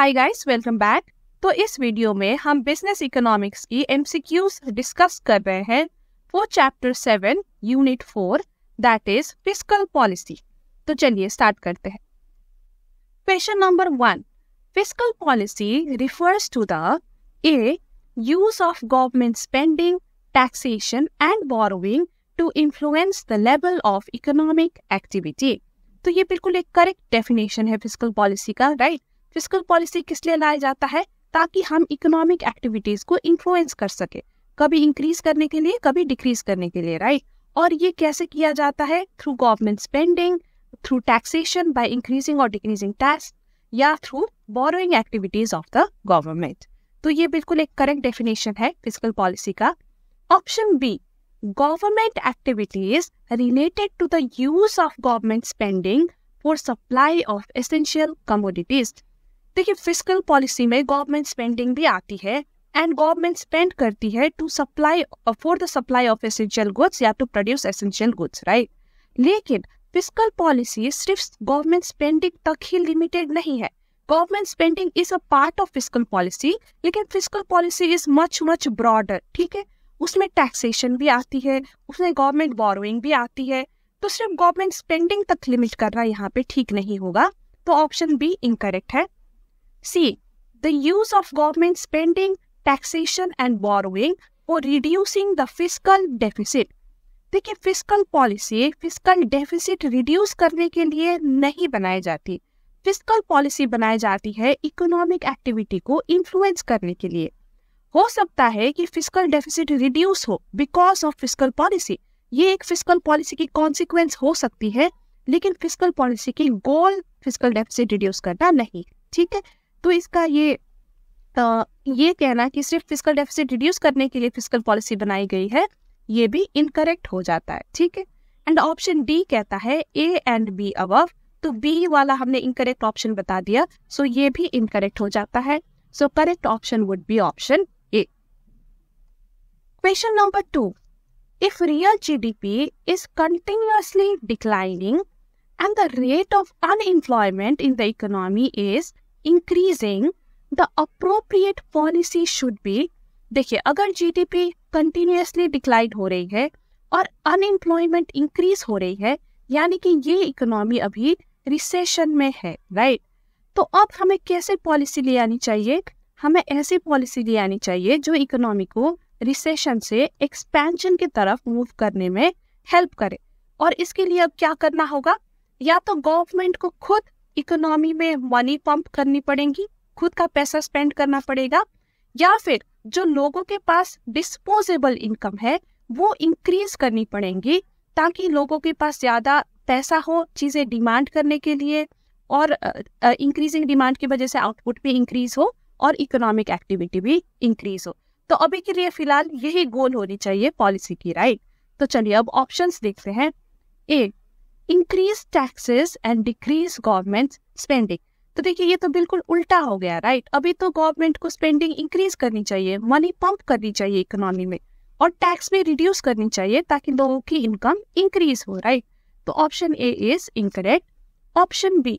Hi guys welcome back तो इस video में हम बिजनेस इकोनॉमिक्स की एमसीक्यूज डिस्कस कर रहे हैं for chapter seven unit four that is fiscal policy तो चलिए स्टार्ट करते हैं question number one fiscal policy refers to the A use of government spending taxation and borrowing to influence the level of economic activity तो ये बिल्कुल एक correct definition है physical policy का राइट right? फिजिकल पॉलिसी किस लिए लाया जाता है ताकि हम इकोनॉमिक एक्टिविटीज को इन्फ्लुएंस कर सके कभी इंक्रीज करने के लिए कभी डिक्रीज करने के लिए राइट और ये कैसे किया जाता है through government spending through taxation by increasing और डिक्रीजिंग टैक्स या through borrowing activities of the government तो ये बिल्कुल एक करेक्ट डेफिनेशन है फिजिकल पॉलिसी का option B government activities related to the use of government spending for supply of essential commodities देखिए fiscal policy में गवर्नमेंट स्पेंडिंग भी आती है एंड गवर्नमेंट स्पेंड करती है to supply for the supply of essential goods या to produce essential goods right लेकिन fiscal policy सिर्फ गवर्नमेंट स्पेंडिंग तक ही लिमिटेड नहीं है government spending is a part of fiscal policy लेकिन fiscal policy is much much broader ठीक है उसमें टैक्सेशन भी आती है उसमें गवर्नमेंट बोरोइंग भी आती है तो सिर्फ गवर्नमेंट स्पेंडिंग तक लिमिट करना यहाँ पे ठीक नहीं होगा तो ऑप्शन बी इनकरेक्ट है See, the use of government spending, taxation, and borrowing for reducing the fiscal deficit. देखिए physical policy physical deficit reduce करने के लिए नहीं बनाई जाती फिजिकल पॉलिसी बनाई जाती है इकोनॉमिक एक्टिविटी को इन्फ्लुएंस करने के लिए हो सकता है कि फिजिकल डेफिसिट रिड्यूस हो बिकॉज ऑफ फिजिकल पॉलिसी ये एक फिजिकल पॉलिसी की कॉन्सिक्वेंस हो सकती है लेकिन फिजिकल पॉलिसी की गोल फिजिकल डेफिसिट रिड्यूस करना नहीं ठीक है तो इसका ये आ, ये कहना कि सिर्फ फिजिकल डेफिसिट रिड्यूस करने के लिए फिजिकल पॉलिसी बनाई गई है ये भी इनकरेक्ट हो जाता है ठीक है एंड ऑप्शन डी कहता है ए एंड बी अब तो बी वाला हमने इनकरेक्ट ऑप्शन बता दिया सो ये भी इनकरेक्ट हो जाता है so correct option would be option A question number two G D P is continuously declining and the rate of unemployment in the economy is increasing the appropriate policy should be देखिए अगर GDP continuously decline हो रही है और unemployment increase हो रही है यानी कि ये इकोनॉमी अभी रिसेशन में है राइट तो अब हमें कैसे पॉलिसी ले आनी चाहिए हमें ऐसी पॉलिसी ले आनी चाहिए जो इकोनॉमी को रिसेशन से एक्सपेंशन की तरफ मूव करने में हेल्प करे और इसके लिए अब क्या करना होगा या तो गवर्नमेंट को खुद इकोनॉमी में मनी पंप करनी पड़ेगी खुद का पैसा स्पेंड करना पड़ेगा या फिर जो लोगों के पास डिस्पोजेबल इनकम है वो इंक्रीज करनी पड़ेगी ताकि लोगों के पास ज्यादा पैसा हो चीजें डिमांड करने के लिए और इंक्रीजिंग डिमांड की वजह से आउटपुट भी इंक्रीज हो और इकोनॉमिक एक्टिविटी भी इंक्रीज हो तो अभी के लिए फिलहाल यही गोल होनी चाहिए पॉलिसी की राइट तो चलिए अब ऑप्शंस देखते हैं A increase taxes and decrease government spending तो देखिए ये तो बिल्कुल उल्टा हो गया राइट अभी तो गवर्नमेंट को स्पेंडिंग इंक्रीज करनी चाहिए मनी पंप करनी चाहिए इकोनॉमी में और टैक्स भी रिड्यूस करनी चाहिए ताकि लोगों की इनकम इंक्रीज हो राइट तो option A is incorrect option B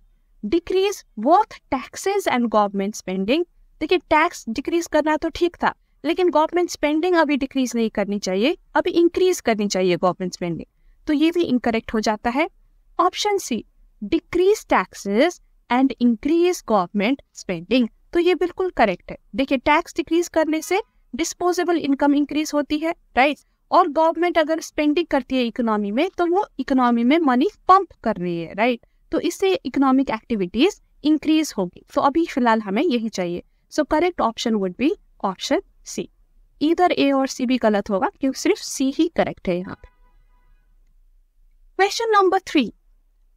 decrease both taxes and government spending देखिए टैक्स डिक्रीज करना तो ठीक था लेकिन गवर्नमेंट स्पेंडिंग अभी डिक्रीज नहीं करनी चाहिए अभी इंक्रीज करनी चाहिए गवर्नमेंट स्पेंडिंग तो ये भी इनकरेक्ट हो जाता है option C decrease taxes and increase government spending तो ये बिल्कुल करेक्ट है देखिए टैक्स डिक्रीज करने से डिस्पोजेबल इनकम इंक्रीज होती है राइट और गवर्नमेंट अगर स्पेंडिंग करती है इकोनॉमी में तो वो इकोनॉमी में मनी पंप कर रही है राइट तो इससे इकोनॉमिक एक्टिविटीज इंक्रीज होगी तो अभी फिलहाल हमें यही चाहिए so correct option would be option C इधर ए और सी भी गलत होगा क्योंकि सिर्फ सी ही करेक्ट है यहाँ पे question number three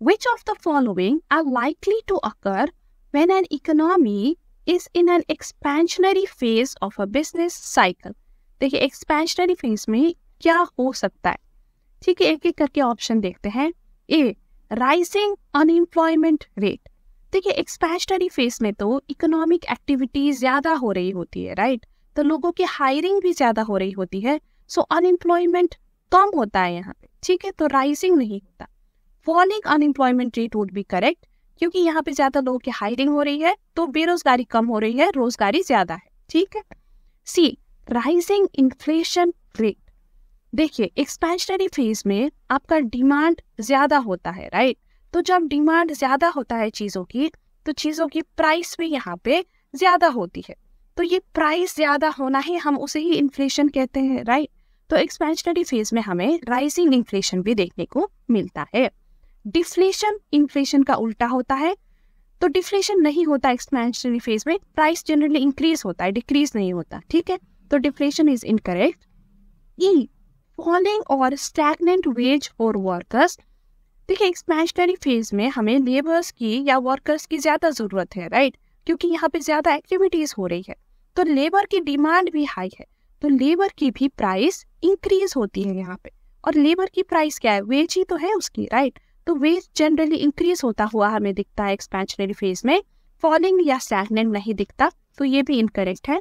Which of the following are likely to occur when an economy is in an expansionary phase of a business cycle? देखिए एक्सपेंशनरी फेज में क्या हो सकता है ठीक है एक एक करके ऑप्शन देखते हैं ए राइजिंग अनएम्प्लॉयमेंट रेट देखिए एक्सपेंशनरी फेज में तो इकोनॉमिक एक्टिविटी ज्यादा हो रही होती है राइट तो लोगों की हायरिंग भी ज्यादा हो रही होती है सो अनएम्प्लॉयमेंट कम होता है यहाँ पे ठीक है तो राइजिंग नहीं होता falling unemployment rate would be correct क्योंकि यहाँ पे ज्यादा लोगों की हायरिंग हो रही है तो बेरोजगारी कम हो रही है रोजगारी ज्यादा है ठीक है सी राइजिंग इन्फ्लेशन रेट देखिए एक्सपेंशनरी फेज में आपका डिमांड ज्यादा होता है राइट तो जब डिमांड ज्यादा होता है चीजों की तो चीजों की प्राइस भी यहाँ पे ज्यादा होती है तो ये प्राइस ज्यादा होना ही हम उसे ही इन्फ्लेशन कहते हैं राइट तो एक्सपेंशनरी फेज में हमें राइजिंग इन्फ्लेशन भी देखने को मिलता है डिफ्लेशन इन्फ्लेशन का उल्टा होता है तो डिफ्लेशन नहीं होता एक्सपेंशनरी फेज में प्राइस जनरली इंक्रीज होता है डिक्रीज नहीं होता ठीक है तो deflation is incorrect E falling और स्टैगनेंट वेज और वर्कर्स देखिए एक्सपेंशनरी फेज में हमें लेबर्स की या वर्कर्स की ज्यादा जरूरत है राइट right? क्योंकि यहाँ पे ज्यादा एक्टिविटीज हो रही है तो लेबर की डिमांड भी हाई है तो लेबर की भी प्राइस इंक्रीज होती है यहाँ पे और लेबर की प्राइस क्या है वेज ही तो है उसकी राइट right? तो वेट जनरली इंक्रीज होता हुआ हमें दिखता है एक्सपेंशनरी फेज में फॉलिंग या स्टैगनेंट नहीं दिखता तो ये भी इनकरेक्ट है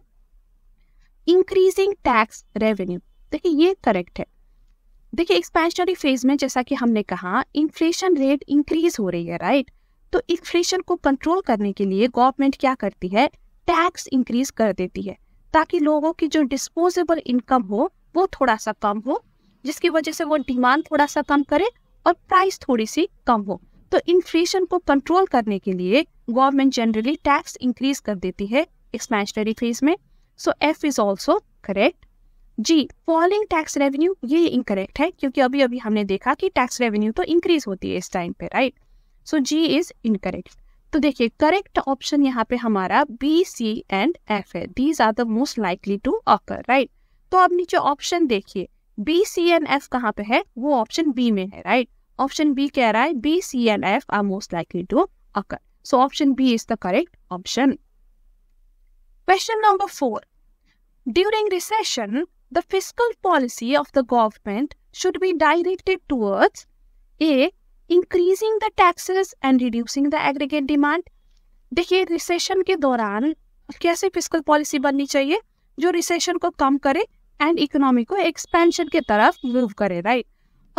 इंक्रीजिंग टैक्स रेवेन्यू देखिए ये करेक्ट है देखिए एक्सपेंशनरी फेज में जैसा कि हमने कहा इन्फ्लेशन रेट इंक्रीज हो रही है राइट तो इन्फ्लेशन को कंट्रोल करने के लिए गवर्नमेंट क्या करती है टैक्स इंक्रीज कर देती है ताकि लोगों की जो डिस्पोजेबल इनकम हो वो थोड़ा सा कम हो जिसकी वजह से वो डिमांड थोड़ा सा कम करे और प्राइस थोड़ी सी कम हो तो इन्फ्लेशन को कंट्रोल करने के लिए गवर्नमेंट जनरली टैक्स इंक्रीज कर देती है एक्सपेंशनरी फेज में so F is also correct G falling tax revenue ये इनकरेक्ट है क्योंकि अभी अभी हमने देखा कि टैक्स रेवेन्यू तो इंक्रीज होती है इस टाइम पे right so G is incorrect तो देखिए करेक्ट ऑप्शन यहाँ पे हमारा बी सी एंड एफ है these are the most likely to occur right तो अब नीचे ऑप्शन देखिए बी सी एन एफ कहाँ पे है वो ऑप्शन बी में है राइट ऑप्शन बी कह रहा है B C and F are most likely to occur so option B is the correct option question number four during recession the physical policy of the government should be directed towards A increasing the taxes and reducing the aggregate demand देखिए recession के दौरान कैसे physical policy बननी चाहिए जो recession को कम करे and economy को एक्सपेंशन के तरफ मूव करे राइट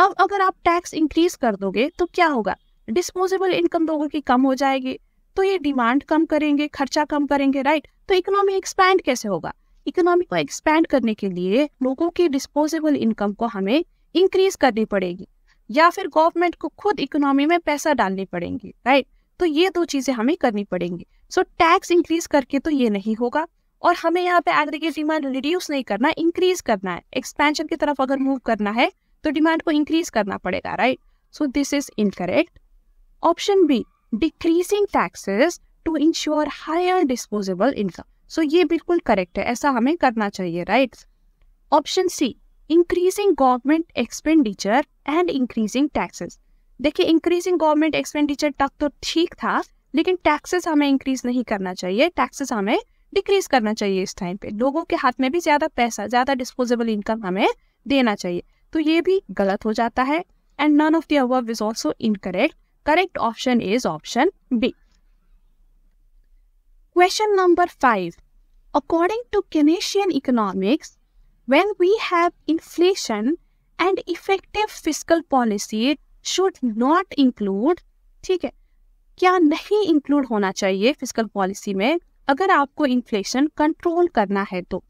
अब अगर आप टैक्स इंक्रीज कर दोगे तो क्या होगा डिस्पोजेबल इनकम लोगों की कम हो जाएगी तो ये डिमांड कम करेंगे खर्चा कम करेंगे राइट तो इकोनॉमी एक्सपैंड कैसे होगा इकोनॉमी को एक्सपैंड करने के लिए लोगों की डिस्पोजेबल इनकम को हमें इंक्रीज करनी पड़ेगी या फिर गवर्नमेंट को खुद इकोनॉमी में पैसा डालनी पड़ेगी राइट तो ये दो चीजें हमें करनी पड़ेंगी सो टैक्स इंक्रीज करके तो ये नहीं होगा और हमें यहाँ पे एग्रीगेट डिमांड रिड्यूस नहीं करना है इंक्रीज करना है एक्सपेंशन की तरफ अगर मूव करना है तो डिमांड को इंक्रीज करना पड़ेगा right so this is incorrect option B decreasing taxes to ensure higher disposable income so ये बिल्कुल करेक्ट है ऐसा हमें करना चाहिए right option C increasing government expenditure and increasing taxes देखिए इंक्रीजिंग गवर्नमेंट एक्सपेंडिचर तक तो ठीक था लेकिन टैक्सेस हमें इंक्रीज नहीं करना चाहिए टैक्सेस हमें डिक्रीज करना चाहिए इस टाइम पे लोगों के हाथ में भी ज्यादा पैसा ज्यादा डिस्पोजेबल इनकम हमें देना चाहिए तो ये भी गलत हो जाता है and none of the is also incorrect correct option is option B question number five according to Keynesian economics when we have inflation and effective physical policy should not include ठीक है क्या नहीं इंक्लूड होना चाहिए physical policy में अगर आपको inflation control करना है तो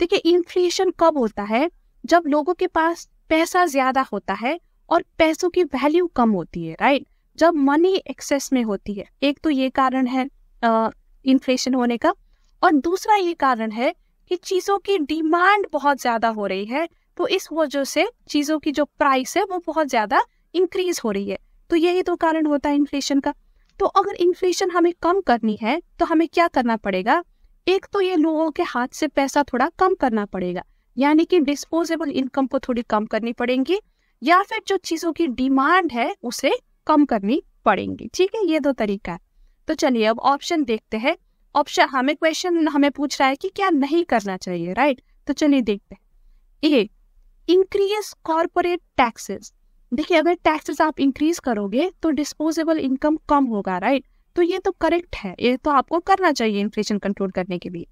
देखिए इन्फ्लेशन कब होता है जब लोगों के पास पैसा ज्यादा होता है और पैसों की वैल्यू कम होती है राइट जब मनी एक्सेस में होती है एक तो ये कारण है इन्फ्लेशन होने का और दूसरा ये कारण है कि चीज़ों की डिमांड बहुत ज़्यादा हो रही है तो इस वजह से चीज़ों की जो प्राइस है वो बहुत ज़्यादा इंक्रीज हो रही है तो यही तो कारण होता है इन्फ्लेशन का तो अगर इन्फ्लेशन हमें कम करनी है तो हमें क्या करना पड़ेगा एक तो ये लोगों के हाथ से पैसा थोड़ा कम करना पड़ेगा यानी कि डिस्पोजेबल इनकम को थोड़ी कम करनी पड़ेगी या फिर जो चीजों की डिमांड है उसे कम करनी पड़ेगी ठीक है ये दो तरीका है तो चलिए अब ऑप्शन देखते हैं ऑप्शन हमें क्वेश्चन हमें पूछ रहा है कि क्या नहीं करना चाहिए राइट तो चलिए देखते हैं ए इंक्रीज कॉरपोरेट टैक्सेस देखिए अगर टैक्सेस आप इंक्रीज करोगे तो डिस्पोजेबल इनकम कम होगा राइट तो ये तो करेक्ट है ये तो आपको करना चाहिए इन्फ्लेशन कंट्रोल करने के लिए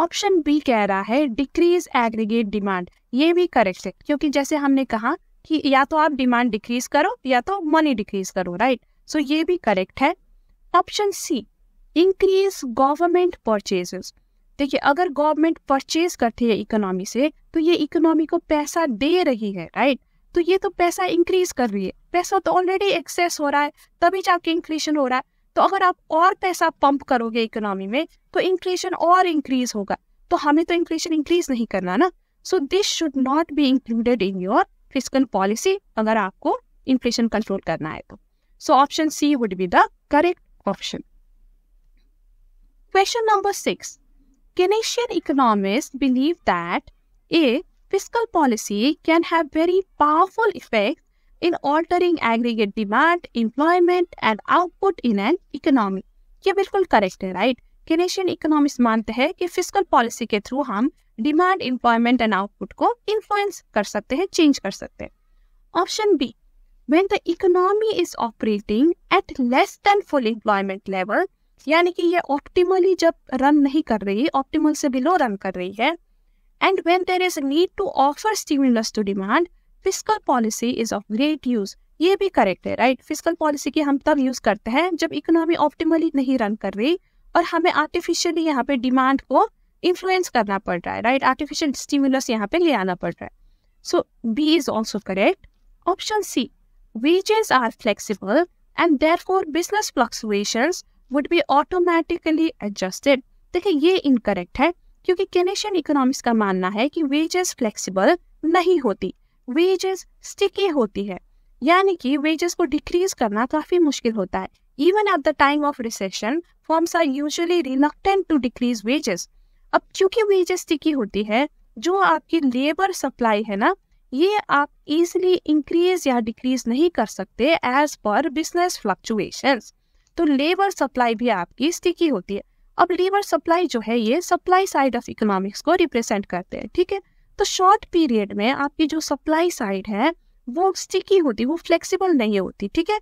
ऑप्शन बी कह रहा है डिक्रीज एग्रीगेट डिमांड ये भी करेक्ट है क्योंकि जैसे हमने कहा कि या तो आप डिमांड डिक्रीज करो या तो मनी डिक्रीज करो राइट सो ये भी करेक्ट है option C increase government purchases देखिए अगर गवर्नमेंट परचेज करती है इकोनॉमी से तो ये इकोनॉमी को पैसा दे रही है राइट तो ये तो पैसा इंक्रीज कर रही है पैसा तो ऑलरेडी एक्सेस हो रहा है तभी जाके इंक्रीशन हो रहा है तो अगर आप और पैसा पंप करोगे इकोनॉमी में तो इंक्रीशन और इंक्रीज होगा तो हमें तो इंक्रीशन इंक्रीज नहीं करना ना so this should not be included in your physical policy अगर आपको इन्फ्लेशन कंट्रोल करना है तो so option C would be the correct option question number six Keynesian economist believe that if fiscal policy can have very powerful effects in altering aggregate demand, employment and output in an economy. ये बिल्कुल correct है right केनेशियन economics मानते हैं कि physical policy के through हम demand employment and output को influence कर सकते हैं चेंज कर सकते हैं option B when the economy is operating at less than full employment level यानी कि ये ऑप्टिमली जब रन नहीं कर रही ऑप्टिमल से बिलो रन कर रही है And when there is a need to offer stimulus to demand, fiscal policy is of great use. ये भी करेक्ट है राइट फिजिकल पॉलिसी की हम तब यूज करते हैं जब इकोनॉमी ऑप्टिमली नहीं रन कर रही और हमें आर्टिफिशियली यहाँ पे डिमांड को इन्फ्लुएंस करना पड़ रहा है राइट आर्टिफिशियल स्टिमुलस यहाँ पे ले आना पड़ रहा है so B is also correct option C wages are flexible and therefore business fluctuations would be automatically adjusted. देखिए ये इनकरेक्ट है क्योंकि कैनेशियन इकोनॉमिक्स का मानना है कि वेजेस फ्लेक्सिबल नहीं होती वेजेस स्टिकी होती है यानी कि वेजेस को डिक्रीज करना काफी मुश्किल होता है even at the time of recession firms are usually reluctant to decrease wages अब क्योंकि वेजेस स्टिकी होती है जो आपकी लेबर सप्लाई है ना ये आप इजिली इंक्रीज या डिक्रीज नहीं कर सकते एज पर बिजनेस फ्लक्चुएशंस तो लेबर सप्लाई भी आपकी स्टिकी होती है अब लेबर सप्लाई जो है ये सप्लाई साइड ऑफ इकोनॉमिक्स को रिप्रेजेंट करते हैं ठीक है तो शॉर्ट पीरियड में आपकी जो सप्लाई साइड है वो स्टिकी होती वो फ्लेक्सिबल नहीं होती ठीक है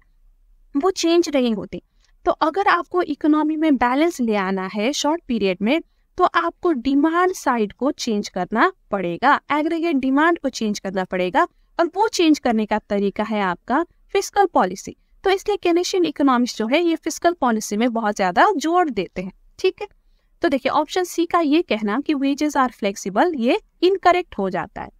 वो चेंज नहीं होती तो अगर आपको इकोनॉमी में बैलेंस ले आना है शॉर्ट पीरियड में तो आपको डिमांड साइड को चेंज करना पड़ेगा एग्रीगेट डिमांड को चेंज करना पड़ेगा और वो चेंज करने का तरीका है आपका फिजिकल पॉलिसी तो इसलिए कैनेशियन इकोनॉमिक्स जो है ये फिजिकल पॉलिसी में बहुत ज्यादा जोर देते हैं ठीक है तो देखिए ऑप्शन सी का ये कहना कि वेजेस आर फ्लेक्सिबल ये इनकरेक्ट हो जाता है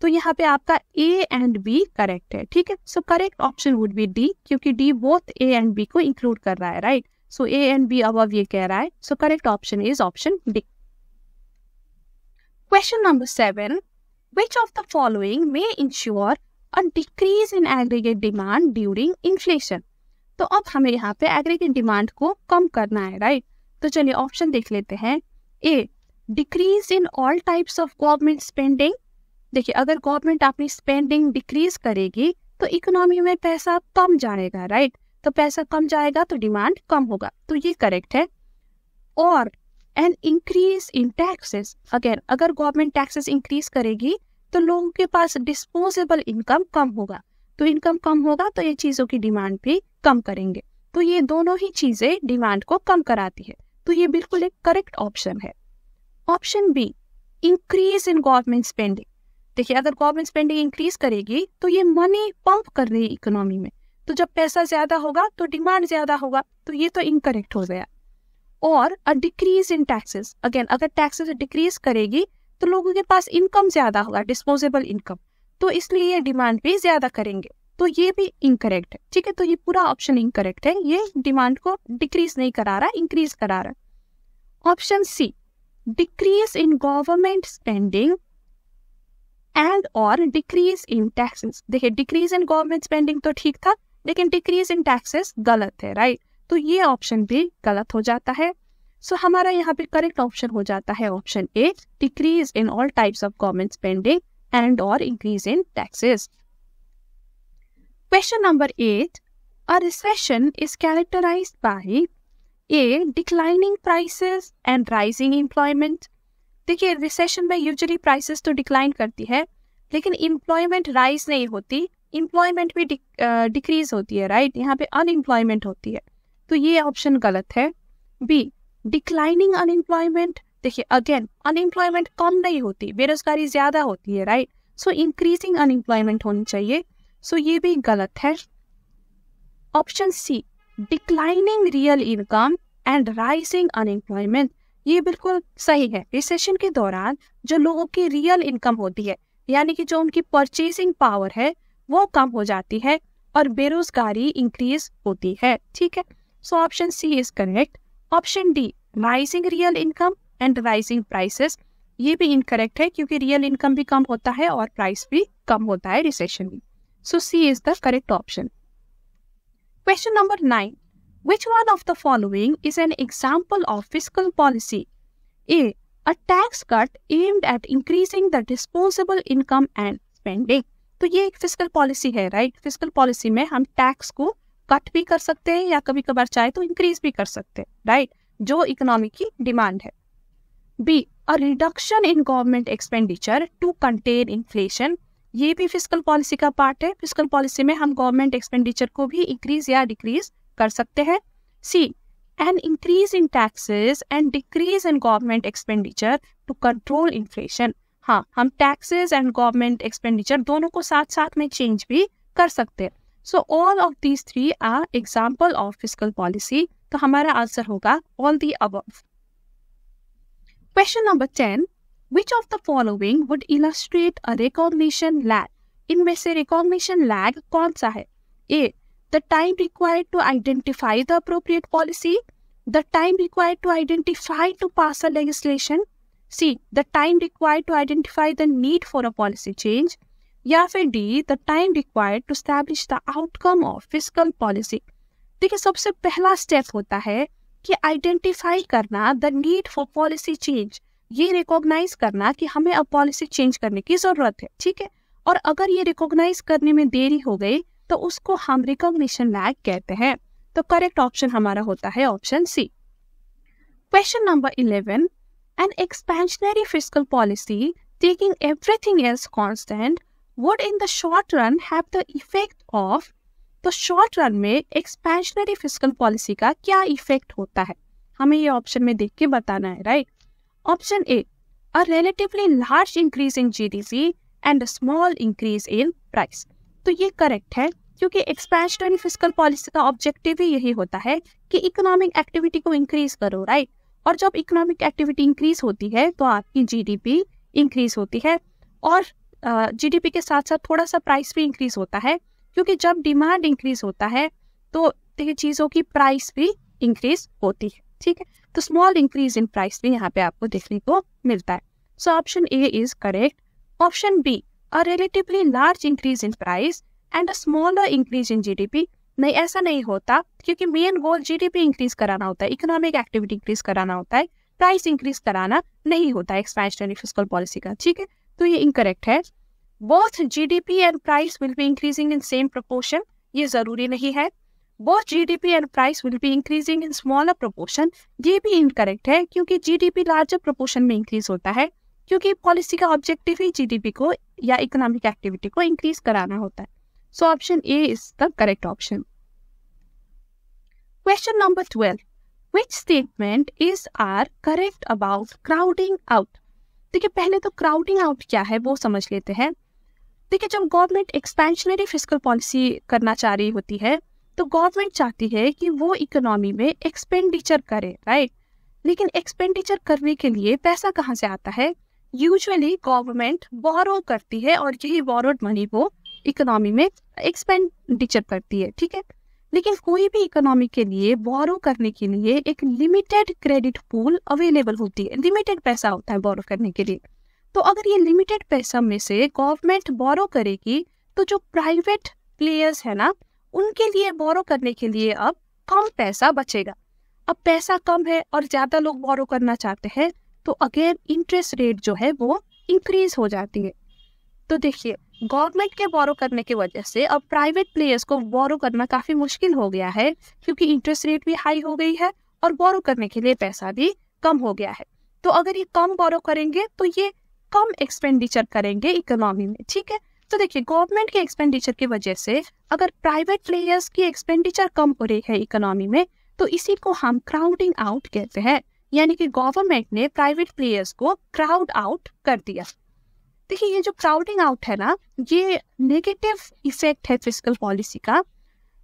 तो यहाँ पे आपका ए एंड बी करेक्ट है ठीक है so correct option would be D क्योंकि D both A and B को इंक्लूड कर रहा है right so A and B अब ये कह रहा है so correct option is option D question number seven which of the following may ensure a decrease in aggregate demand during inflation तो अब हमें यहाँ पे एग्रीगेट डिमांड को कम करना है राइट right? तो चलिए ऑप्शन देख लेते हैं a decrease in all types of government spending देखिए अगर गवर्नमेंट अपनी स्पेंडिंग डिक्रीज करेगी तो इकोनॉमी में पैसा कम जाएगा राइट तो पैसा कम जाएगा तो डिमांड कम होगा तो ये करेक्ट है और an increase in taxes again अगर गवर्नमेंट टैक्सेस इंक्रीज करेगी तो लोगों के पास डिस्पोजेबल इनकम कम होगा तो इनकम कम होगा तो ये चीज़ों की डिमांड भी कम करेंगे तो ये दोनों ही चीज़ें डिमांड को कम कराती है तो ये बिल्कुल एक करेक्ट ऑप्शन है option B increase in government spending देखिए अगर गवर्नमेंट स्पेंडिंग इंक्रीज करेगी तो ये मनी पंप कर रही है इकोनॉमी में तो जब पैसा ज्यादा होगा तो डिमांड ज्यादा होगा तो ये तो इनकरेक्ट हो गया और a decrease in taxes again अगर टैक्सेस डिक्रीज करेगी तो लोगों के पास इनकम ज्यादा होगा डिस्पोजेबल इनकम तो इसलिए ये डिमांड भी ज्यादा करेंगे तो ये भी इनकरेक्ट है ठीक है तो ये पूरा ऑप्शन इनकरेक्ट है ये डिमांड को डिक्रीज नहीं करा रहा इंक्रीज करा रहा option C decrease in government spending and और डिक्रीज इन टैक्सेस देखिए डिक्रीज इन गवर्नमेंट स्पेंडिंग तो ठीक था लेकिन डिक्रीज इन टैक्सेस गलत है राइट तो ये ऑप्शन भी गलत हो जाता है सो so, हमारा यहाँ पे करेक्ट ऑप्शन हो जाता है option A decrease in all types of government spending and और increase in taxes question number eight a recession is characterize by a declining prices and rising employment देखिए रिसेशन में usually prices तो decline करती है लेकिन employment rise नहीं होती employment भी डिक्रीज होती है राइट यहाँ पे अनएम्प्लॉयमेंट होती है तो ये ऑप्शन गलत है बी डिक्लाइनिंग अनएम्प्लॉयमेंट देखिए अगेन अनएम्प्लॉयमेंट कम नहीं होती बेरोजगारी ज्यादा होती है राइट सो इंक्रीजिंग अनएम्प्लॉयमेंट होनी चाहिए सो ये भी गलत है option C declining real income and rising unemployment ये बिल्कुल सही है रिसेशन के दौरान जो लोगों की रियल इनकम होती है यानी कि जो उनकी परचेसिंग पावर है वो कम हो जाती है और बेरोजगारी इंक्रीज होती है ठीक है so option C is correct option D rising real income and rising prices ये भी इनकरेक्ट है क्योंकि रियल इनकम भी कम होता है और प्राइस भी कम होता है रिसेशन में So C is the correct option. Question number 9. Which one of the following is an example of fiscal policy? A. A tax cut aimed at increasing the disposable income and spending. तो ये एक physical policy है right physical policy में हम tax को cut भी कर सकते हैं या कभी कभार चाहे तो इंक्रीज भी कर सकते हैं राइट जो इकोनॉमी की डिमांड है B a reduction in government expenditure to contain inflation ये भी फिजिकल पॉलिसी का पार्ट है फिजिकल पॉलिसी में हम गवर्नमेंट एक्सपेंडिचर को भी इंक्रीज या डिक्रीज कर सकते हैं C an increase in taxes and decrease in government expenditure to control inflation हाँ हम टैक्सेस एंड गवर्नमेंट एक्सपेंडिचर दोनों को साथ साथ में चेंज भी कर सकते हैं so all of these three are example of physical policy तो हमारा आंसर होगा ऑल दी अब question number ten Which of the following would illustrate a recognition lag? इनमें से recognition lag कौन सा है A. The time required to identify the appropriate policy. The time required to identify to pass a legislation. C. The time required to identify the need for a policy change. या फिर D. The time required to establish the outcome of fiscal policy. देखिए सबसे पहला step होता है कि identify करना the need for policy change ये रिकॉग्नाइज करना कि हमें अब पॉलिसी चेंज करने की जरूरत है ठीक है और अगर ये रिकॉग्नाइज करने में देरी हो गई तो उसको हम रिकॉग्निशन लैग कहते हैं तो करेक्ट ऑप्शन हमारा होता है option C question number eleven an expansionary physical policy taking everything else constant would in the short run have the effect of तो शॉर्ट रन में एक्सपेंशनरी फिजिकल पॉलिसी का क्या इफेक्ट होता है हमें ये ऑप्शन में देख के बताना है right Option A a relatively large increase in GDC and a small increase in price. तो ये करेक्ट है क्योंकि एक्सपेंशनरी फिजिकल पॉलिसी का ऑब्जेक्टिव ही यही होता है कि इकोनॉमिक एक्टिविटी को इंक्रीज करो राइट और जब इकोनॉमिक एक्टिविटी इंक्रीज होती है तो आपकी जीडीपी इंक्रीज होती है और जीडीपी uh, के साथ साथ थोड़ा सा प्राइस भी इंक्रीज होता है क्योंकि जब डिमांड इंक्रीज होता है तो चीज़ों की प्राइस भी इंक्रीज होती है ठीक है तो स्मॉल इंक्रीज इन प्राइस भी यहाँ पे आपको देखने को मिलता है so option A is correct option B a relatively large increase in price and a smaller increase in GDP नहीं ऐसा नहीं होता क्योंकि मेन गोल जीडीपी इंक्रीज कराना होता है इकोनॉमिक एक्टिविटी इंक्रीज कराना होता है प्राइस इंक्रीज कराना नहीं होता है एक्सपेंशन फिजिकल पॉलिसी का ठीक है तो ये इनकरेक्ट है both GDP and price will be increasing in same proportion ये जरूरी नहीं है both GDP and price will be increasing in smaller proportion ये भी इनकरेक्ट है क्योंकि जीडीपी लार्जर प्रोपोर्शन में इंक्रीज होता है क्योंकि पॉलिसी का ऑब्जेक्टिव ही जीडीपी को या इकोनॉमिक एक्टिविटी को इंक्रीज कराना होता है so option A is the correct option question number twelve which statement is are correct about crowding out देखिए पहले तो क्राउडिंग आउट क्या है वो समझ लेते हैं देखिए जब गवर्नमेंट एक्सपेंशनरी फिजिकल पॉलिसी करना चाह रही होती है तो गवर्नमेंट चाहती है कि वो इकोनॉमी में एक्सपेंडिचर करे राइट लेकिन एक्सपेंडिचर करने के लिए पैसा कहाँ से आता है यूजुअली गवर्नमेंट बोरो करती है और यही बोरोड मनी वो इकोनॉमी में एक्सपेंडिचर करती है ठीक है लेकिन कोई भी इकोनॉमी के लिए बोरो करने के लिए एक लिमिटेड क्रेडिट पूल अवेलेबल होती है लिमिटेड पैसा होता है बोरो करने के लिए तो अगर ये लिमिटेड पैसा में से गवर्नमेंट बोरो करेगी तो जो प्राइवेट प्लेयर्स है ना उनके लिए बोरो करने के लिए अब कम पैसा बचेगा अब पैसा कम है और ज्यादा लोग बोरो करना चाहते हैं तो अगेन इंटरेस्ट रेट जो है वो इंक्रीज हो जाती है तो देखिए गवर्नमेंट के बोरो करने की वजह से अब प्राइवेट प्लेयर्स को बोरो करना काफी मुश्किल हो गया है क्योंकि इंटरेस्ट रेट भी हाई हो गई है और बोरो करने के लिए पैसा भी कम हो गया है तो अगर ये कम बोरो करेंगे तो ये कम एक्सपेंडिचर करेंगे इकोनॉमी में ठीक है तो देखिए गवर्नमेंट के एक्सपेंडिचर की वजह से अगर प्राइवेट प्लेयर्स की एक्सपेंडिचर कम हो रही है इकोनॉमी में तो इसी को हम क्राउडिंग आउट कहते हैं यानी कि गवर्नमेंट ने प्राइवेट प्लेयर्स को क्राउड आउट कर दिया देखिए ये जो क्राउडिंग आउट है ना ये नेगेटिव इफेक्ट है फिजिकल पॉलिसी का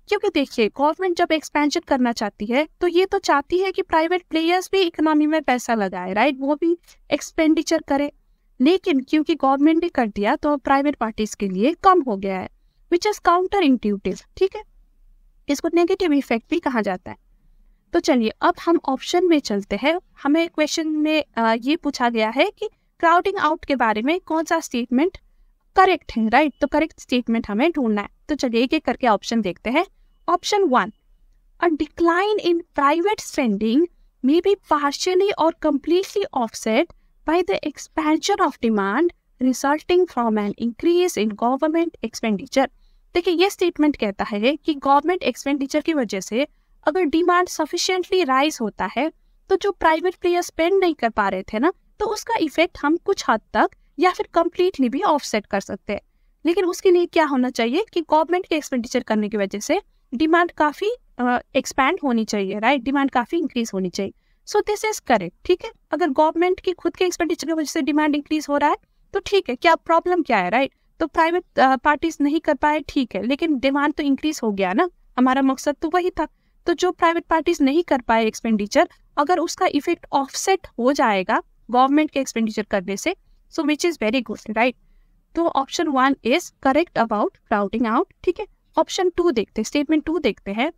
क्योंकि देखिए गवर्नमेंट जब एक्सपेंशन करना चाहती है तो ये तो चाहती है कि प्राइवेट प्लेयर्स भी इकोनॉमी में पैसा लगाए राइट वो भी एक्सपेंडिचर करे लेकिन क्योंकि गवर्नमेंट ने कर दिया तो प्राइवेट पार्टीज के लिए कम हो गया है विच इज काउंटर इंट्यूटिव ठीक है इसको नेगेटिव इफेक्ट भी कहा जाता है तो चलिए अब हम ऑप्शन में चलते हैं हमें क्वेश्चन में ये पूछा गया है कि क्राउडिंग आउट के बारे में कौन सा स्टेटमेंट करेक्ट है राइट तो करेक्ट स्टेटमेंट हमें ढूंढना है तो चलिए एक एक करके ऑप्शन देखते हैं option one a decline in private spending may be partially or completely offset by the expansion of demand resulting from an increase in government expenditure देखिए ये स्टेटमेंट कहता है कि गवर्नमेंट एक्सपेंडिचर की वजह से अगर डिमांड सफिशियंटली राइज होता है तो जो प्राइवेट प्लेयर स्पेंड नहीं कर पा रहे थे ना तो उसका इफेक्ट हम कुछ हद तक या फिर कम्प्लीटली भी ऑफसेट कर सकते हैं लेकिन उसके लिए क्या होना चाहिए कि गवर्नमेंट के एक्सपेंडिचर करने की वजह से डिमांड काफ़ी एक्सपैंड होनी चाहिए राइट डिमांड काफ़ी इंक्रीज होनी चाहिए सो दिस इज करेक्ट ठीक है अगर गवर्नमेंट की खुद के एक्सपेंडिचर की वजह से डिमांड इंक्रीज हो रहा है तो ठीक है क्या प्रॉब्लम क्या है राइट तो प्राइवेट पार्टीज नहीं कर पाए ठीक है लेकिन डिमांड तो इंक्रीज हो गया ना हमारा मकसद तो वही था तो जो प्राइवेट पार्टीज नहीं कर पाए एक्सपेंडिचर अगर उसका इफेक्ट ऑफसेट हो जाएगा गवर्नमेंट के एक्सपेंडिचर करने से so which is very good right तो option one is correct about crowding out ठीक है ऑप्शन टू देखते स्टेटमेंट टू देखते हैं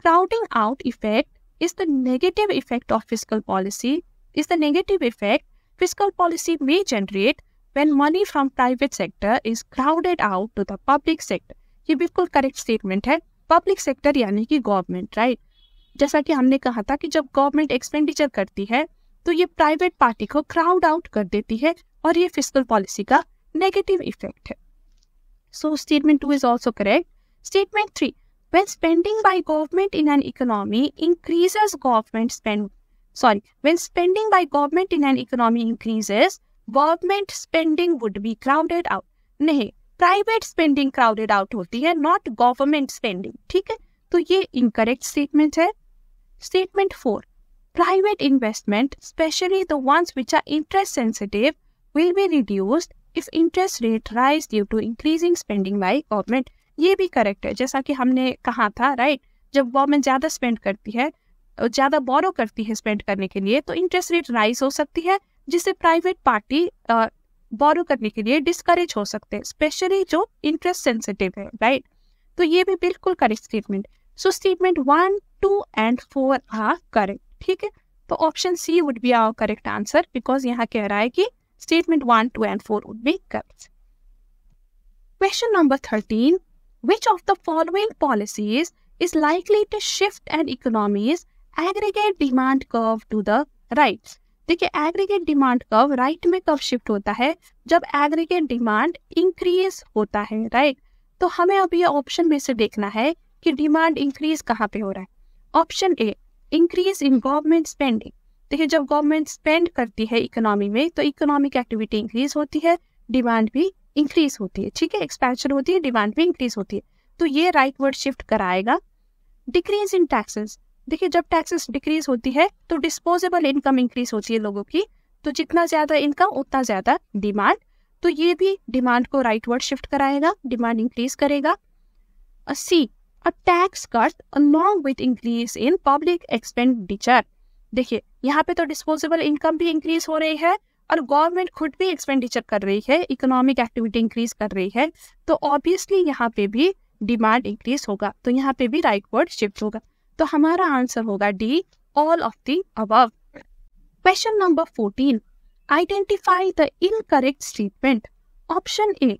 crowding out effect is the negative effect of fiscal policy is the negative effect fiscal policy may generate when money from private sector is crowded out to the public sector ये बिल्कुल correct statement है public sector यानी कि government right जैसा कि हमने कहा था कि जब गवर्नमेंट एक्सपेंडिचर करती है तो ये प्राइवेट पार्टी को क्राउड आउट कर देती है और ये फिजिकल पॉलिसी का नेगेटिव इफेक्ट है so statement two is also correct statement three When spending by government in an economy increases government spend, sorry, when spending by government in an economy increases, government spending would be crowded out. नहीं private spending crowded out होती है not government spending. ठीक है तो ये incorrect statement है Statement four. private investment, especially the ones which are interest sensitive, will be reduced if interest rate rise due to increasing spending by government. ये भी correct है जैसा कि हमने कहा था राइट जब गवर्नमेंट ज़्यादा स्पेंड करती है ज़्यादा बोरो करती है स्पेंड करने के लिए तो इंटरेस्ट रेट राइज हो सकती है जिससे प्राइवेट पार्टी बोरो करने के लिए डिस्करेज हो सकते हैं स्पेशली जो इंटरेस्ट सेंसिटिव है राइट तो ये भी बिल्कुल correct statement so statement one two and four are correct ठीक है तो option C would be our correct answer because यहाँ कह रहा है कि statement one two and four would be correct question number thirteen Which of the following policies is likely to shift an economy's aggregate demand curve to the right? देखिए aggregate demand curve right में कब shift होता है जब aggregate demand increase होता है right right? तो हमें अब ऑप्शन में से देखना है कि डिमांड इंक्रीज कहाँ पे हो रहा है option A increase in government spending देखिए जब गवर्नमेंट स्पेंड करती है इकोनॉमी में तो इकोनॉमिक एक्टिविटी इंक्रीज होती है डिमांड भी इंक्रीज होती है ठीक है एक्सपेंशन होती है डिमांड भी इंक्रीज होती है तो ये राइट वर्ड शिफ्ट कराएगा डिक्रीज इन टैक्सेस देखिए जब टैक्सेस डिक्रीज होती है तो डिस्पोजेबल इनकम इंक्रीज होती है लोगों की तो जितना ज्यादा इनकम उतना ज्यादा डिमांड तो ये भी डिमांड को राइट वर्ड शिफ्ट कराएगा डिमांड इंक्रीज करेगा C a tax cut along with increase in public expenditure देखिए यहाँ पे तो डिस्पोजेबल इनकम भी इंक्रीज हो रही है और गवर्नमेंट खुद भी एक्सपेंडिचर कर रही है इकोनॉमिक एक्टिविटी इंक्रीज कर रही है तो ऑब्वियसली यहाँ पे भी डिमांड इंक्रीज होगा तो यहाँ पे भी राइट वर्ड शिफ्ट होगा तो हमारा आंसर होगा D all of the above question number fourteen identify the correct statement option A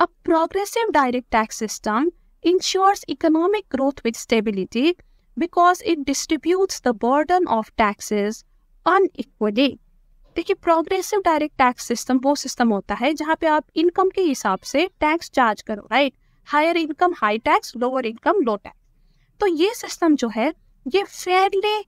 a progressive direct tax system ensures economic growth with stability because it distribute the burden of taxes unequally देखिए progressive direct tax system वो system होता है जहाँ पे आप income के हिसाब से टैक्स चार्ज करो right higher income high tax lower income low tax तो ये सिस्टम जो है ये फेयरली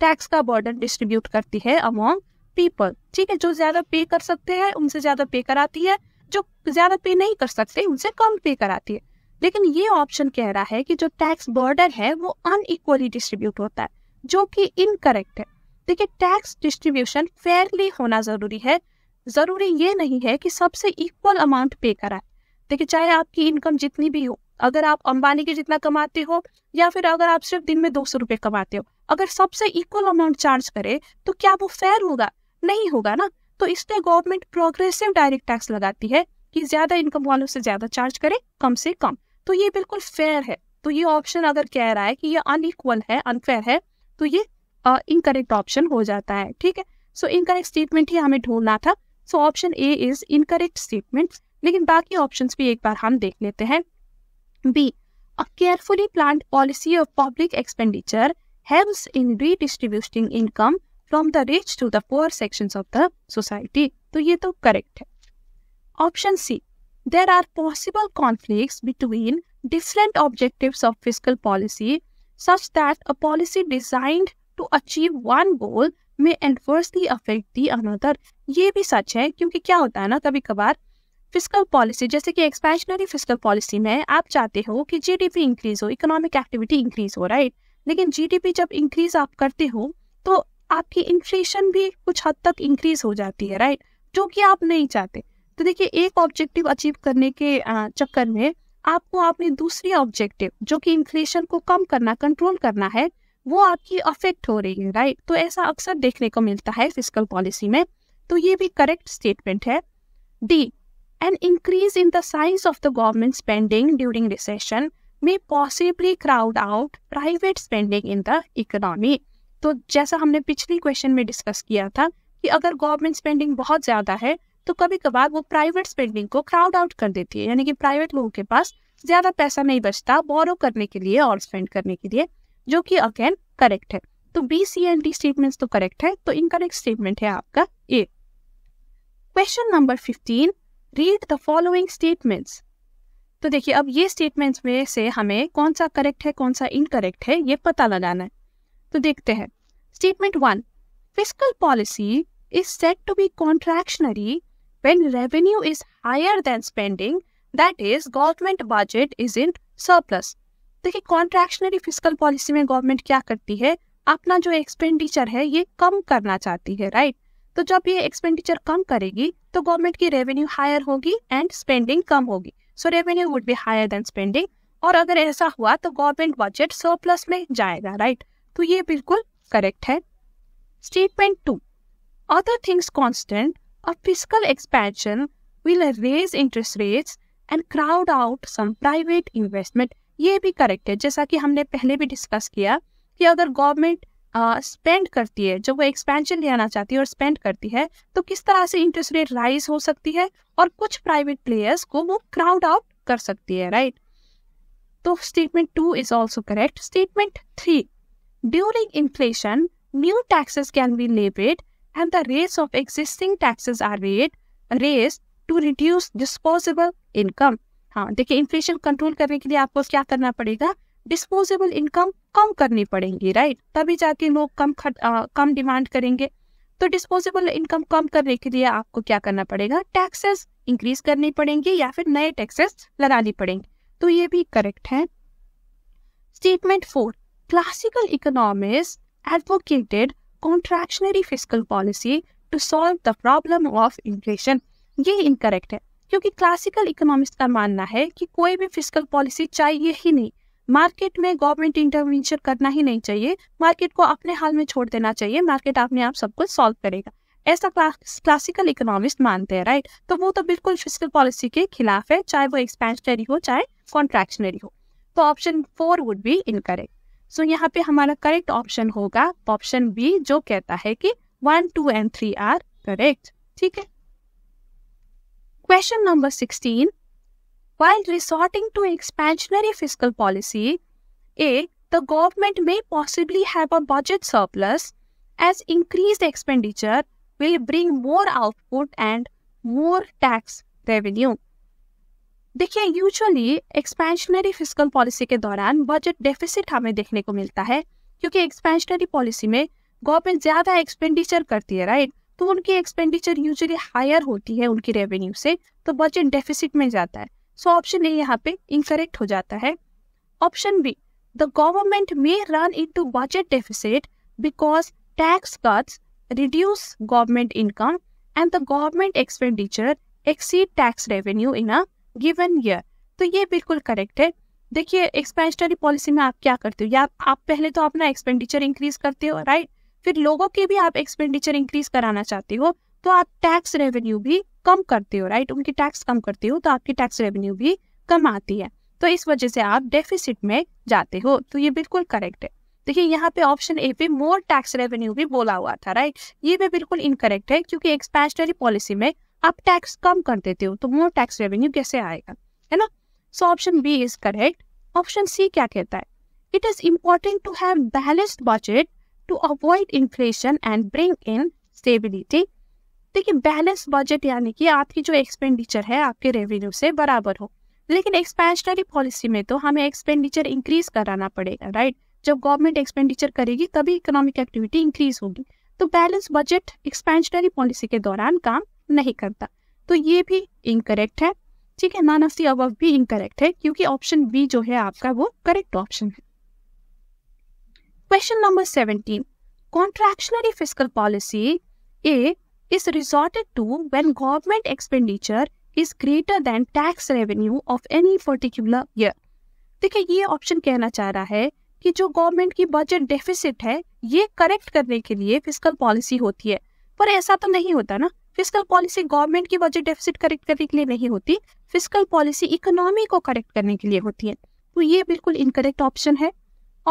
टैक्स का बर्डन डिस्ट्रीब्यूट करती है अमॉन्ग पीपल ठीक है जो ज्यादा पे कर सकते हैं उनसे ज्यादा पे कराती है जो ज्यादा पे नहीं कर सकते उनसे कम पे कराती है लेकिन ये ऑप्शन कह रहा है कि जो टैक्स बॉर्डर है वो अनइक्वली डिस्ट्रीब्यूट होता है जो कि इनकरेक्ट है देखिए टैक्स डिस्ट्रीब्यूशन फेयरली होना जरूरी है जरूरी ये नहीं है कि सबसे इक्वल अमाउंट पे कराए देखिए चाहे आपकी इनकम जितनी भी हो अगर आप अंबानी के जितना कमाते हो या फिर अगर आप सिर्फ दिन में दो सौ रुपये कमाते हो अगर सबसे इक्वल अमाउंट चार्ज करे तो क्या वो फेयर होगा नहीं होगा ना तो इसलिए गवर्नमेंट प्रोग्रेसिव डायरेक्ट टैक्स लगाती है कि ज्यादा इनकम वालों से ज्यादा चार्ज करे कम से कम तो ये बिल्कुल फेयर है तो ये ऑप्शन अगर कह रहा है कि ये अनइक्वल है अनफेयर है तो ये इनकरेक्ट ऑप्शन हो जाता है ठीक है सो इनकरेक्ट स्टेटमेंट ही हमें ढूंढना था so option A is incorrect statement लेकिन बाकी ऑप्शन भी एक बार हम देख लेते हैं B a carefully plan policy of public expenditure helps in redistributing income from the rich to the poor section of the society तो ये तो करेक्ट है option C there are possible conflict between different objective of physical policy such that a policy designed to achieve one goal may adversely affect the another. ये भी सच है क्योंकि क्या होता है ना कभी कभार फिजिकल पॉलिसी जैसे कि एक्सपेंशनरी फिजिकल पॉलिसी में आप चाहते हो कि जीडीपी इंक्रीज हो इकोनॉमिक एक्टिविटी इंक्रीज हो राइट लेकिन जीडीपी जब इंक्रीज आप करते हो तो आपकी इन्फ्लेशन भी कुछ हद तक इंक्रीज हो जाती है राइट जो कि आप नहीं चाहते तो देखिए एक ऑब्जेक्टिव अचीव करने के चक्कर में आपको आपने दूसरी ऑब्जेक्टिव जो कि इन्फ्लेशन को कम करना कंट्रोल करना है वो आपकी अफेक्ट हो रही है राइट तो ऐसा अक्सर देखने को मिलता है फिजिकल पॉलिसी में तो ये भी करेक्ट स्टेटमेंट है D an increase in the size of the government spending during recession may possibly crowd out private spending in the economy तो जैसा हमने पिछली क्वेश्चन में डिस्कस किया था कि अगर गवर्नमेंट स्पेंडिंग बहुत ज्यादा है तो कभी कभार वो प्राइवेट स्पेंडिंग को क्राउड आउट कर देती है यानी कि प्राइवेट लोगों के पास ज्यादा पैसा नहीं बचता बोरो करने के लिए और स्पेंड करने के लिए जो कि अगेन करेक्ट है तो B C and D statements तो करेक्ट है तो इनकरेक्ट स्टेटमेंट है आपका A question number fifteen read the following statements तो देखिए अब ये स्टेटमेंट्स में से हमें कौन सा करेक्ट है कौन सा इनकरेक्ट है ये पता लगाना है तो देखते हैं statement one physical policy is set to be contractionary when revenue is higher than spending that is government budget is in surplus देखिए कॉन्ट्रैक्शनरी फिजिकल पॉलिसी में गवर्नमेंट क्या करती है अपना जो एक्सपेंडिचर है ये कम करना चाहती है राइट तो जब ये एक्सपेंडिचर कम करेगी तो गवर्नमेंट की रेवेन्यू हायर होगी एंड स्पेंडिंग कम होगी so revenue would be higher than spending और अगर ऐसा हुआ तो गवर्नमेंट बजट सरप्लस में जाएगा राइट तो ये बिल्कुल करेक्ट है statement two other things constant a physical expansion will raise interest rates and crowd out some private investment ये भी करेक्ट है जैसा कि हमने पहले भी डिस्कस किया कि अगर गवर्नमेंट स्पेंड करती है जब वो एक्सपेंशन ले आना चाहती है और स्पेंड करती है तो किस तरह से इंटरेस्ट रेट राइज हो सकती है और कुछ प्राइवेट प्लेयर्स को वो क्राउड आउट कर सकती है राइट तो statement two is also correct statement three during inflation new taxes can be levied and the rates of existing taxes are rate raise to reduce disposable income हाँ देखिए inflation control करने के लिए आपको क्या करना पड़ेगा डिस्पोजेबल इनकम कम करनी पड़ेगी राइट तभी जाके लोग कम खर्च कम डिमांड करेंगे तो डिस्पोजेबल इनकम कम करने के लिए आपको क्या करना पड़ेगा टैक्सेस इंक्रीज करनी पड़ेंगे या फिर नए टैक्सेस लगानी पड़ेंगे तो ये भी करेक्ट है statement four classical economic advocated contractionary physical policy to solve the problem of inflation ये इनकरेक्ट है क्योंकि क्लासिकल इकोनॉमिस्ट का मानना है कि कोई भी फिजिकल पॉलिसी चाहिए ही नहीं मार्केट में गवर्नमेंट इंटरवेंशन करना ही नहीं चाहिए मार्केट को अपने हाल में छोड़ देना चाहिए मार्केट अपने आप सब कुछ सॉल्व करेगा ऐसा क्लास, क्लासिकल इकोनॉमिस्ट मानते हैं राइट तो वो तो बिल्कुल फिजिकल पॉलिसी के खिलाफ है चाहे वो एक्सपेंशनरी हो चाहे कॉन्ट्रैक्शनरी हो तो option four would be incorrect so यहाँ पे हमारा करेक्ट ऑप्शन होगा ऑप्शन बी जो कहता है कि one two and three are correct ठीक है Question number 16. While resorting to expansionary fiscal policy, A. The government may possibly have a budget surplus as increased expenditure will bring more output and more tax revenue देखिए usually expansionary physical policy के दौरान budget deficit हमें देखने को मिलता है क्योंकि expansionary policy में गवर्नमेंट ज्यादा एक्सपेंडिचर करती है राइट right? तो उनकी एक्सपेंडिचर यूजली हायर होती है उनकी रेवेन्यू से तो बजट डेफिसिट में जाता है सो ऑप्शन ए यहाँ पे इनकरेक्ट हो जाता है option B the government may run in to budget deficit because tax cuts reduce government income and the government expenditure exceed tax revenue in a given year तो ये बिल्कुल करेक्ट है देखिए एक्सपेंशनरी पॉलिसी में आप क्या करते हो या आप पहले तो अपना एक्सपेंडिचर इंक्रीज करते हो राइट फिर लोगों की भी आप एक्सपेंडिचर इंक्रीज कराना चाहते हो तो आप टैक्स रेवेन्यू भी कम करते हो राइट उनकी टैक्स कम करते हो तो आपकी टैक्स रेवेन्यू भी कम आती है तो इस वजह से आप डेफिसिट में जाते हो तो ये बिल्कुल करेक्ट है देखिए यहाँ पे ऑप्शन ए पे मोर टैक्स रेवेन्यू भी बोला हुआ था राइट ये भी बिल्कुल इनकरेक्ट है क्योंकि एक्सपेंशनरी पॉलिसी में आप टैक्स कम कर देते हो तो मोर टैक्स रेवेन्यू कैसे आएगा है ना so option B is correct option C क्या कहता है it is important to have balanced budget to avoid inflation and bring in stability देखिए बैलेंस बजट यानी कि आपकी जो एक्सपेंडिचर है आपके रेवेन्यू से बराबर हो लेकिन एक्सपेंशनरी पॉलिसी में तो हमें एक्सपेंडिचर इंक्रीज कराना पड़ेगा राइट जब गवर्नमेंट एक्सपेंडिचर करेगी तभी इकोनॉमिक एक्टिविटी इंक्रीज होगी तो बैलेंस बजट एक्सपेंशनरी पॉलिसी के दौरान काम नहीं करता तो ये भी इनकरेक्ट है ठीक है नॉन ऑफ दी अब भी इनकरेक्ट है क्योंकि ऑप्शन बी जो है आपका वो करेक्ट ऑप्शन है question number seventeen contractionary physical policy A is resorted to when government expenditure is greater than tax revenue of any particular year देखिए ये ऑप्शन कहना चाह रहा है कि जो गवर्नमेंट की बजट डेफिसिट है ये करेक्ट करने के लिए फिजिकल पॉलिसी होती है पर ऐसा तो नहीं होता ना फिजिकल पॉलिसी गवर्नमेंट की बजट डेफिसिट करेक्ट करने के लिए नहीं होती फिजिकल पॉलिसी इकोनॉमी को करेक्ट करने के लिए होती है तो ये बिल्कुल इनकरेक्ट ऑप्शन है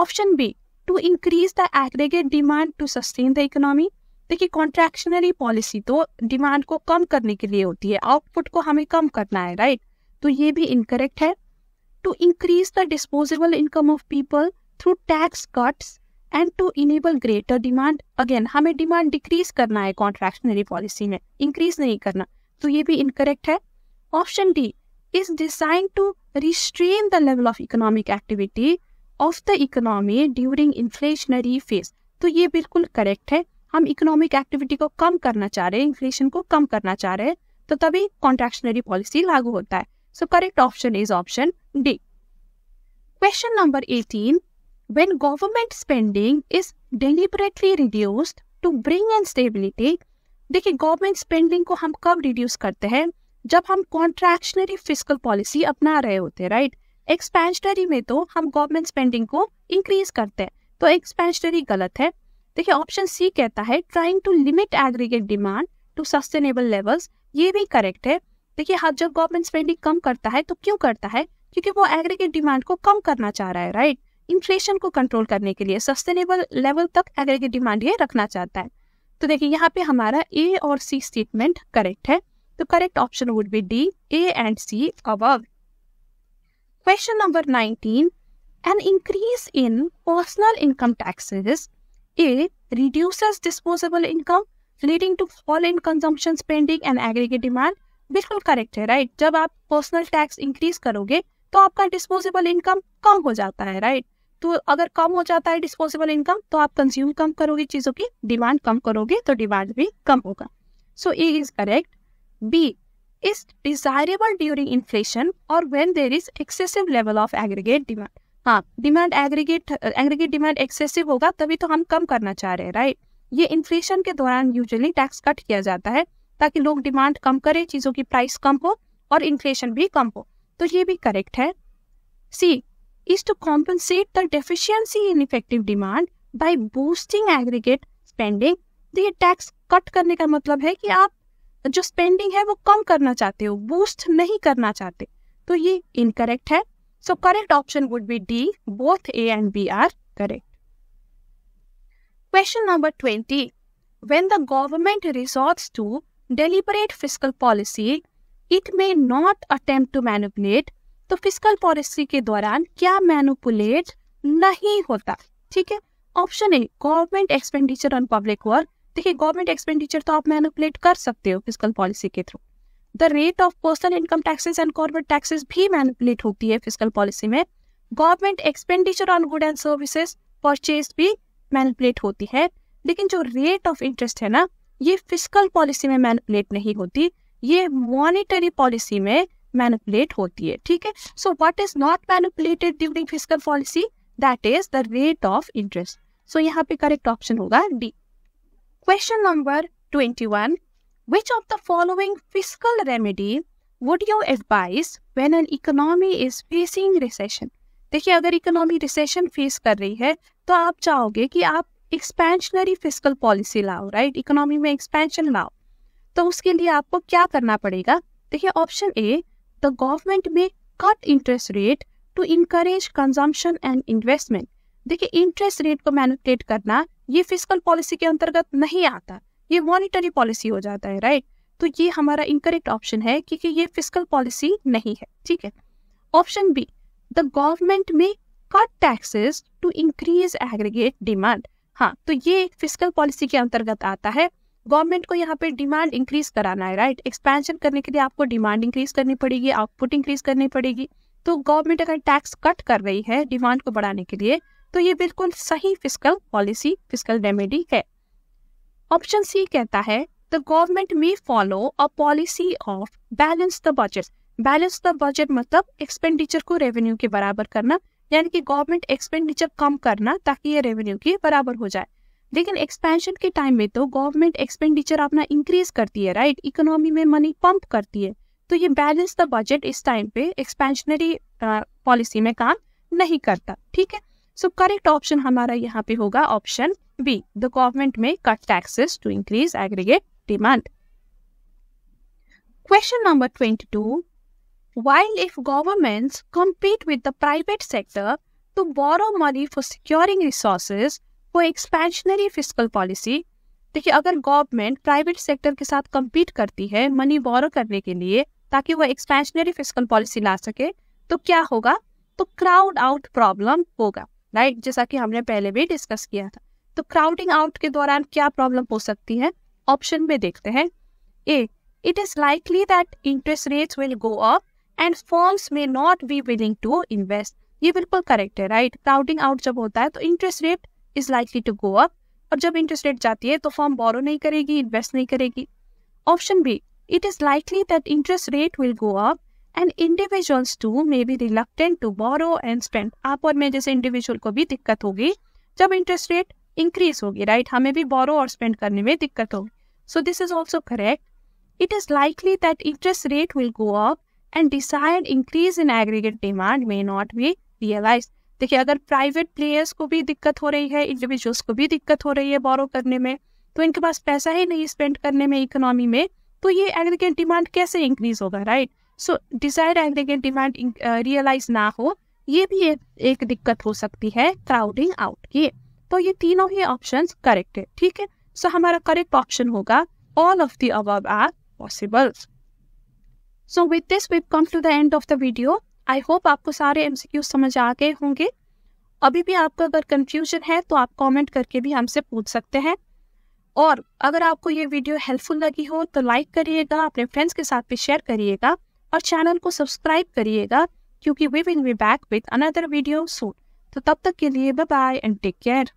option B to increase the aggregate demand to sustain the economy देखिए कॉन्ट्रैक्शनरी पॉलिसी तो डिमांड को कम करने के लिए होती है आउटपुट को हमें कम करना है राइट तो ये भी इनकरेक्ट है to increase the disposable income of people through tax cuts and to enable greater demand again हमें डिमांड डिक्रीज करना है कॉन्ट्रैक्शनरी पॉलिसी में इंक्रीज नहीं करना तो ये भी इनकरेक्ट है option D is design to restrain the level of economic activity of the economy during inflationary phase तो ये बिल्कुल करेक्ट है हम इकोनॉमिक एक्टिविटी को कम करना चाह रहे हैं इन्फ्लेशन को कम करना चाह रहे हैं तो तभी कॉन्ट्रेक्शनरी पॉलिसी लागू होता है so correct option is option D question number eighteen when government spending is deliberately reduced to bring in stability देखिए गवर्नमेंट स्पेंडिंग को हम कब रिड्यूस करते हैं जब हम कॉन्ट्रेक्शनरी फिजिकल पॉलिसी अपना रहे होते हैं राइट एक्सपेंशनरी में तो हम गवर्नमेंट स्पेंडिंग को इंक्रीज करते हैं तो एक्सपेंशनरी गलत है देखिए ऑप्शन सी कहता है trying to limit aggregate demand to sustainable levels ये भी करेक्ट है देखिए हाँ जब गवर्नमेंट स्पेंडिंग कम करता है तो क्यों करता है क्योंकि वो एग्रीगेट डिमांड को कम करना चाह रहा है राइट इन्फ्लेशन को कंट्रोल करने के लिए सस्टेनेबल लेवल तक एग्रीगेट डिमांड ये रखना चाहता है तो देखिए यहाँ पे हमारा ए और सी स्टेटमेंट करेक्ट है तो correct option would be D A and C above question number nineteen an increase in personal income taxes A reduce disposable income leading to fall in consumption spending and aggregate demand बिल्कुल correct है right जब आप personal tax increase करोगे तो आपका disposable income कम हो जाता है राइट तो अगर कम हो जाता है डिस्पोजेबल इनकम तो आप कंज्यूम कम करोगे चीजों की डिमांड कम करोगे तो डिमांड भी कम होगा so A is correct B is desirable during inflation or when there is excessive level of aggregate demand. हाँ demand aggregate aggregate demand excessive होगा तभी तो हम कम करना चाह रहे हैं राइट ये इन्फ्लेशन के दौरान यूजुअली टैक्स कट किया जाता है ताकि लोग डिमांड कम करें चीज़ों की प्राइस कम हो और इन्फ्लेशन भी कम हो तो ये भी करेक्ट है C is to compensate the deficiency in effective demand by boosting aggregate spending तो ये टैक्स कट करने का मतलब है कि आप जो स्पेंडिंग है वो कम करना चाहते हो बूस्ट नहीं करना चाहते तो ये इनकरेक्ट है so correct option would be D both A and B are correct question number twenty when the government resort to deliberate fiscal policy it may not attempt to manipulate तो fiscal policy के दौरान क्या manipulate नहीं होता ठीक है option A government expenditure on public work देखिए government expenditure तो आप मैनुपलेट कर सकते हो फिजिकल पॉलिसी के through the rate of personal income taxes and corporate taxes भी मैनुपलेट होती है फिजिकल पॉलिसी में government expenditure on good and services purchase भी मैनुपलेट होती है लेकिन जो रेट ऑफ इंटरेस्ट है ना ये फिजिकल पॉलिसी में मैनुपलेट नहीं होती ये मॉनिटरी पॉलिसी में मैनुपलेट होती है ठीक है so what is not manipulated during fiscal policy that is the rate of interest so यहाँ पे करेक्ट ऑप्शन होगा D Question number 21. Which of the following fiscal remedy would you advise when an economy is facing recession? देखिए अगर economy recession face कर रही है तो आप चाहोगे कि आप एक्सपेंशनरी फिजिकल पॉलिसी लाओ राइट इकोनॉमी में एक्सपेंशन लाओ तो उसके लिए आपको क्या करना पड़ेगा देखिए option A the government may cut interest rate to encourage consumption and investment देखिए इंटरेस्ट रेट को मैनिपुलेट करना ये फिजिकल पॉलिसी के अंतर्गत नहीं आता ये मॉनिटरी पॉलिसी हो जाता है राइट तो ये हमारा इनकरेक्ट ऑप्शन है क्योंकि ये फिजिकल पॉलिसी नहीं है ठीक है option B the government may cut taxes to increase aggregate demand हाँ तो ये फिजिकल पॉलिसी के अंतर्गत आता है गवर्नमेंट को यहाँ पे डिमांड इंक्रीज कराना है राइट एक्सपेंशन करने के लिए आपको डिमांड इंक्रीज करनी पड़ेगी आउटपुट इंक्रीज करनी पड़ेगी तो गवर्नमेंट अगर टैक्स कट कर रही है डिमांड को बढ़ाने के लिए तो ये बिल्कुल सही फिजिकल पॉलिसी फिजिकल रेमेडी है ऑप्शन सी कहता है the government may follow a policy of balance the budget balance the budget मतलब एक्सपेंडिचर को रेवेन्यू के बराबर करना यानी कि गवर्नमेंट एक्सपेंडिचर कम करना ताकि ये रेवेन्यू के बराबर हो जाए लेकिन एक्सपेंशन के टाइम में तो गवर्नमेंट एक्सपेंडिचर अपना इंक्रीज करती है राइट इकोनॉमी में मनी पंप करती है तो ये बैलेंस द बजट इस टाइम पे एक्सपेंशनरी पॉलिसी में काम नहीं करता ठीक है सो करेक्ट ऑप्शन हमारा यहाँ पे होगा option B the government may cut taxes to increase aggregate demand question number twenty two while if government compete with the private sector to borrow money for securing resources for expansionary physical policy देखिए अगर government private sector के साथ compete करती है money borrow करने के लिए ताकि वह एक्सपेंशनरी फिजिकल पॉलिसी ला सके तो क्या होगा तो क्राउड आउट प्रॉब्लम होगा राइट जैसा कि हमने पहले भी डिस्कस किया था तो क्राउडिंग आउट के दौरान क्या प्रॉब्लम हो सकती है ऑप्शन में देखते हैं A it is likely that interest rates will go up and firms may not be willing to invest ये बिल्कुल करेक्ट है राइट क्राउडिंग आउट जब होता है तो interest rate is likely to go up और जब इंटरेस्ट रेट जाती है तो फॉर्म बोरो नहीं करेगी इन्वेस्ट नहीं करेगी option B it is likely that interest rate will go up and individuals too may be reluctant to borrow and spend आप और मैं जैसे इंडिविजुअल को भी दिक्कत होगी जब इंटरेस्ट रेट इंक्रीज होगी राइट हमें भी बोरो और स्पेंड करने में दिक्कत होगी so this is also correct it is likely that interest rate will go up and desired increase in aggregate demand may not be realise देखिए अगर प्राइवेट प्लेयर्स को भी दिक्कत हो रही है इंडिविजुअल्स को भी दिक्कत हो रही है बोरो करने में तो इनके पास पैसा ही नहीं स्पेंड करने में इकोनॉमी में तो ये एग्रीगेट डिमांड कैसे इंक्रीज होगा right right? So desire aggregate demand realise ना हो ये भी ए, एक दिक्कत हो सकती है क्राउडिंग आउट की तो ये तीनों ही ऑप्शन करेक्ट है ठीक है सो हमारा करेक्ट ऑप्शन होगा all of the above are possible so with this we come to the end of the video I hope आपको सारे एम समझ आ गए होंगे अभी भी आपको अगर कंफ्यूजन है तो आप कमेंट करके भी हमसे पूछ सकते हैं और अगर आपको ये वीडियो हेल्पफुल लगी हो तो लाइक करिएगा अपने फ्रेंड्स के साथ भी शेयर करिएगा और चैनल को सब्सक्राइब करिएगा क्योंकि we will be back with another video soon तो तब तक के लिए bye bye and take care